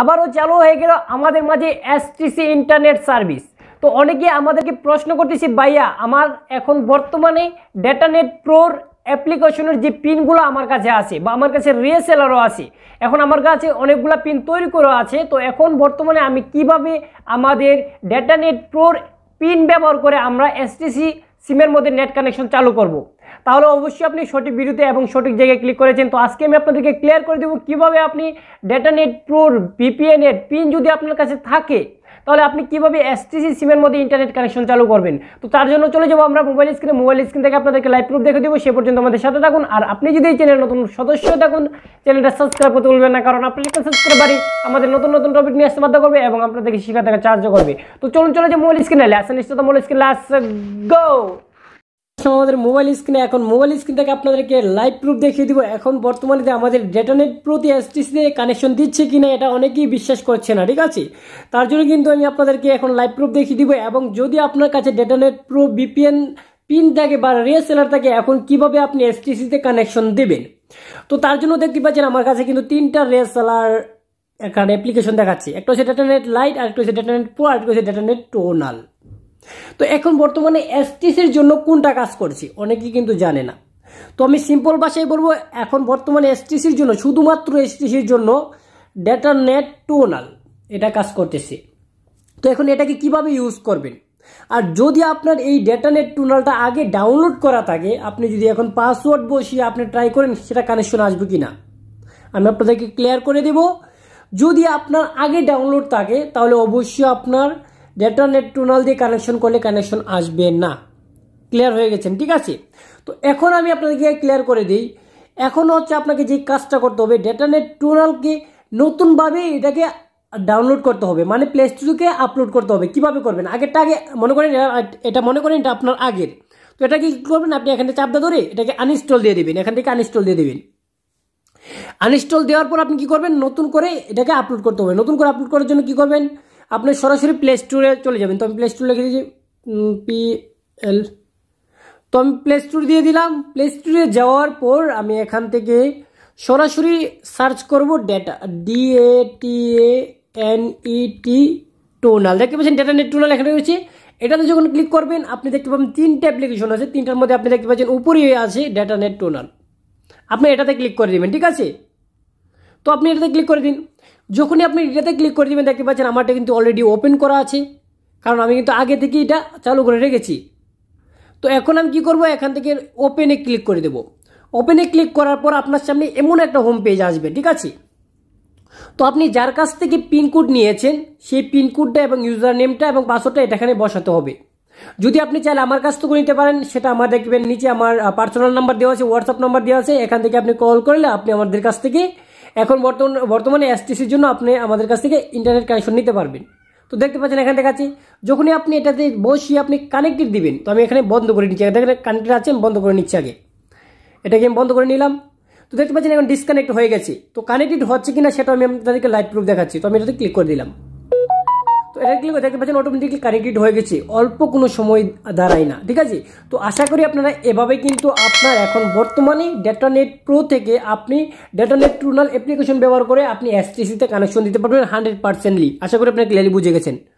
আবারও চালু হয়ে গেল আমাদের মাঝে এসটিসি ইন্টারনেট সার্ভিস তো অনেকে আমাদেরকে প্রশ্ন করতেছি ভাইয়া আমার এখন বর্তমানে ডেটানেট প্রোর অ্যাপ্লিকেশনের যে পিনগুলো আমার কাছে আছে বা আমার কাছে রিএসএলআরও আছে এখন আমার কাছে অনেকগুলো পিন তৈরি করা আছে তো এখন বর্তমানে আমি কিভাবে আমাদের ডেটানেট প্রোর পিন ব্যবহার করে আমরা এসটিসি সিমের মধ্যে নেট কানেকশন চালু করব। তাহলে অবশ্যই আপনি সঠিক ভিডিওতে এবং সঠিক জায়গায় ক্লিক করেছেন তো আজকে আমি আপনাদেরকে ক্লিয়ার করে দেবো কীভাবে আপনি ডেটা নেট প্রোর ভিপিএনের পিন যদি আপনার কাছে থাকে তাহলে আপনি কীভাবে এসটিসি সিমের মধ্যে ইন্টারনেট কানেকশন চালু করবেন তো তার জন্য চলে যাবো আমরা মোবাইল স্ক্রিনে মোবাইল স্ক্রিন থেকে আপনাদেরকে লাইভ প্রুফ দেখে দেবো সে পর্যন্ত আমাদের সাথে থাকুন আর আপনি যদি এই চ্যানেল নতুন সদস্য থাকুন চ্যানেলটা সাবস্ক্রাইব করতে বলবেন না কারণ আপনি সাবস্ক্রাইব করি আমাদের নতুন নতুন টপিক নিয়ে আসতে বাধ্য করবে এবং আপনাদেরকে শিখাতে চার্জও করবে তো চলুন চলে যে মোবাইল স্ক্রিনে আসেন নিশ্চিত মোবাইল স্ক্রিনে আস গো আমাদের মোবাইল স্ক্রিনে এখন মোবাইল স্ক্রিন থেকে আপনাদেরকে লাইভ প্রুফ দেখিয়ে দিব এখন বর্তমানে যে আমাদের ডেটানেট প্রতি এসটিসিতে কানেকশন দিচ্ছে কিনা এটা অনেকেই বিশ্বাস করছে না ঠিক আছে তার জন্য কিন্তু আমি আপনাদেরকে এখন লাইভ প্রুফ দেখিয়ে দিব এবং যদি আপনার কাছে ডেটানেট প্রো বিপিএন পিন থাকে বা রিএসএলআর থাকে এখন কিভাবে আপনি এসটিসিতে কানেকশন দেবেন তো তার জন্য দেখতে পাচ্ছেন আমার কাছে কিন্তু তিনটা রিএসএলআর এখানে অ্যাপ্লিকেশন দেখাচ্ছে একটা হচ্ছে ডেটানেট লাইট আরেকটা হচ্ছে ডেটানেট প্রো আরেকটা হচ্ছে ডেটানেট টোনাল তো এখন বর্তমানে এসটিসির জন্য কোনটা কাজ করছি অনেকেই কিন্তু জানে না তো আমি সিম্পল ভাষায় বলবো এখন বর্তমানে এসটিসির জন্য শুধুমাত্র এসটিসির জন্য ডেটা নেট টোনাল এটা কাজ করতেছে তো এখন এটাকে কিভাবে ইউজ করবেন আর যদি আপনার এই ডেটা নেট টুনালটা আগে ডাউনলোড করা থাকে আপনি যদি এখন পাসওয়ার্ড বসিয়ে আপনি ট্রাই করেন সেটা কানেকশন আসবে কি না আমি আপনাদেরকে ক্লিয়ার করে দেব যদি আপনার আগে ডাউনলোড থাকে তাহলে অবশ্যই আপনার ডেটর নেট টুনাল দিয়ে কানেকশন করলে কানেকশন আসবে না ক্লিয়ার হয়ে গেছেন ঠিক আছে তো এখন আমি আপনাদেরকে ক্লিয়ার করে দিই এখন হচ্ছে আপনাকে যে কাজটা করতে হবে ডেটা নেট টুনালকে নতুনভাবে এটাকে ডাউনলোড করতে হবে মানে প্লে স্টোরকে আপলোড করতে হবে কিভাবে করবেন আগেরটা আগে মনে করেন এটা মনে করেন এটা আপনার আগের তো এটা কি করবেন আপনি এখানে চাপটা ধরে এটাকে আনইনস্টল দিয়ে দেবেন এখান থেকে আনইনস্টল দিয়ে দেবেন আনইনস্টল দেওয়ার পর আপনি কি করবেন নতুন করে এটাকে আপলোড করতে হবে নতুন করে আপলোড করার জন্য কি করবেন আপনি সরাসরি প্লে স্টোরে চলে যাবেন তো আমি প্লে স্টোর লিখে দিয়েছি পি এল তো আমি প্লে স্টোর দিয়ে দিলাম প্লে স্টোরে যাওয়ার পর আমি এখান থেকে সরাসরি সার্চ করব data D A T A N E T টোনাল দেখতে পাচ্ছেন ডেটা নেট টোনাল এখানে রয়েছে এটাতে যখন ক্লিক করবেন আপনি দেখতে পাবেন তিনটে অ্যাপ্লিকেশন আছে তিনটার মধ্যে আপনি দেখতে পাচ্ছেন উপরে আছে ডেটা নেট টোনাল আপনি এটাতে ক্লিক করে দেবেন ঠিক আছে তো আপনি এটাতে ক্লিক করে দিন যখনই আপনি এটাতে ক্লিক করে দেবেন দেখতে পাচ্ছেন আমারটা কিন্তু অলরেডি ওপেন করা আছে কারণ আমি কিন্তু আগে থেকে এটা চালু করে রেখেছি তো এখন আমি কি করব এখান থেকে ওপেনে ক্লিক করে দেব ওপেনে ক্লিক করার পর আপনার সামনে এমন একটা হোম পেজ আসবে ঠিক আছে তো আপনি যার কাছ থেকে পিনকোড নিয়েছেন সেই পিনকোডটা এবং ইউজার নেমটা এবং পাসওয়ার্ডটা এটাখানে বসাতে হবে যদি আপনি চাইলে আমার কাছ থেকে নিতে পারেন সেটা আমার দেখবেন নিচে আমার পার্সোনাল নাম্বার দেওয়া আছে হোয়াটসঅ্যাপ নাম্বার দেওয়া আছে এখান থেকে আপনি কল করলে আপনি আমাদের কাছ থেকে এখন বর্তমান বর্তমানে এসটিসির জন্য আপনি আমাদের কাছ থেকে ইন্টারনেট কানেকশন নিতে পারবেন তো দেখতে পাচ্ছেন এখানে দেখাচ্ছি যখনই আপনি এটাতে বসিয়ে আপনি কানেক্টেড দিবেন তো আমি এখানে বন্ধ করে নিচ্ছি দেখেন কানেক্টেড আছে আমি বন্ধ করে নিচ্ছি আগে এটাকে আমি বন্ধ করে নিলাম তো দেখতে পাচ্ছেন এখন ডিসকানেক্ট হয়ে গেছে তো কানেক্টেড হচ্ছে কিনা সেটা আমি তাদেরকে লাইট প্রুফ দেখাচ্ছি তো আমি এটাতে ক্লিক করে দিলাম ক্লিক দেখতে পাচ্ছেন অটোমেটিকলি কানেক্টেড হয়ে গেছে অল্প কোনো সময় দাঁড়ায় না ঠিক আছে তো আশা করি আপনারা এভাবে কিন্তু আপনার এখন বর্তমানে ডেটানেট প্রো থেকে আপনি ডেটানেট ট্রুনাল অ্যাপ্লিকেশন ব্যবহার করে আপনি এসটিসিতে কানেকশন দিতে পারবেন হান্ড্রেড পার্সেন্টলি আশা করি আপনারা ক্লিয়ারলি বুঝে গেছেন